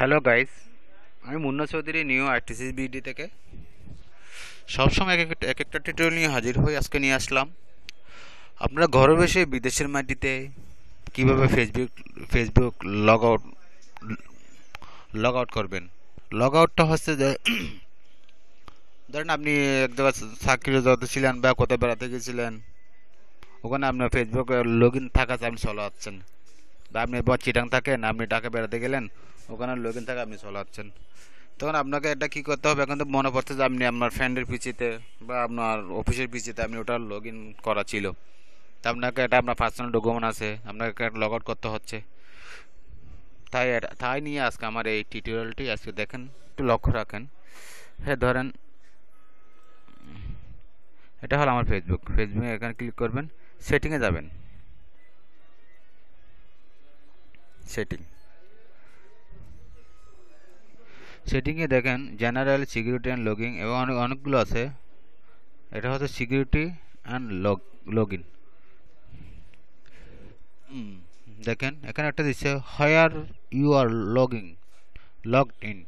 hello guys আমি Munna Chowdhury new RTC BD থেকে সবসময় এক একটা এক একটা টিউটোরিয়াল নিয়ে হাজির হয়ে আজকে নিয়ে আসলাম আপনারা ঘরে বসে বিদেশের মাটিতে কীভাবে Facebook Facebook log out log out করবেন লগ আউটটা হচ্ছে যে ধরেন আপনি এক জায়গায় চাকরি যত ছিলেন বা কোথায় বেড়াতে গেছিলেন ওখানে আপনার ফেসবুকে লগ ইন থাকা আপনি চলে আসছেন আপনি এবার চিটাং থাকেন আপনি ঢাকা বেড়াতে গেলেন ওখানে লোকেন থাকে আপনি চলাচ্ছেন তখন আপনাকে এটা কি করতে হবে এখন তো মনে পড়ছে যে আপনি আপনার ফ্রেন্ডের পিছিতে বা আপনার অফিসের পিছিতে আপনি ওটা লগ ইন করা ছিল তা আপনাকে এটা আপনার পার্সোনাল ডকুমেন্ট আছে আপনাকে একটা লগ আউট করতে হচ্ছে তাই তাই নিয়ে আজকে আমার এই টিউটোরিয়ালটি আজকে দেখেন একটু লক্ষ্য রাখেন হ্যাঁ ধরেন এটা হলো আমার ফেসবুক ফেসবুকে এখানে ক্লিক করবেন সেটিংয়ে যাবেন সেটিং সেটিংয়ে দেখেন জেনারেল সিকিউরিটি অ্যান্ড লগিং এবং অনেক অনেকগুলো আছে এটা হচ্ছে security and log log in দেখেন এখানে একটা দিচ্ছে হায়ার you are logging log in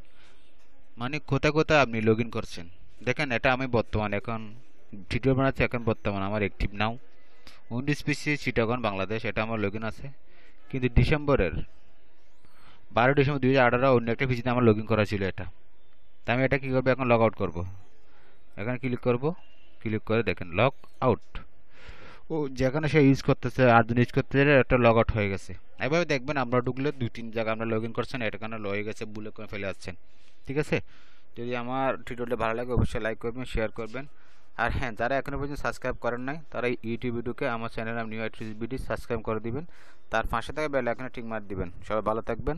মানে কোথায় কোথায় আপনি লগ ইন করছেন দেখেন এটা আমি বর্তমানে এখন ভিডিও বানাচ্ছি এখন বর্তমানে আমার অ্যাক্টিভ নাও উনিশ পিসি চিটাগন বাংলাদেশ এটা আমার লগ ইন আছে কিন্তু ডিসেম্বরের বারো ডিসেম্বর দুই হাজার আঠারো অন্য একটা ভিজিতে আমার লগ ইন করা ছিল এটা তা আমি এটা কী করবো এখন লগ আউট করবো এখানে ক্লিক করব ক্লিক করে দেখেন লগ আউট ও যেখানে সে ইউজ করতেছে দিন ইউজ করতে চাই একটা লগ আউট হয়ে গেছে এভাবে দেখবেন আমরা ঢুকলে দু তিন জায়গায় আমরা লগ ইন করছেন এটা কেন হয়ে গেছে বুলে করে ফেলে আসছেন ঠিক আছে যদি আমার টিউটোরিয়ালটা ভালো লাগে অবশ্যই লাইক করবেন শেয়ার করবেন আর হ্যাঁ যারা এখনও পর্যন্ত সাবস্ক্রাইব করেন নাই তারা ইউটিউব ভিডিওকে আমার চ্যানেল নিউ আইট্রিস ভিডিও সাবস্ক্রাইব করে দিবেন তার পাশে থাকা বেলা এখানে টিক মার দিবেন সবাই ভালো থাকবেন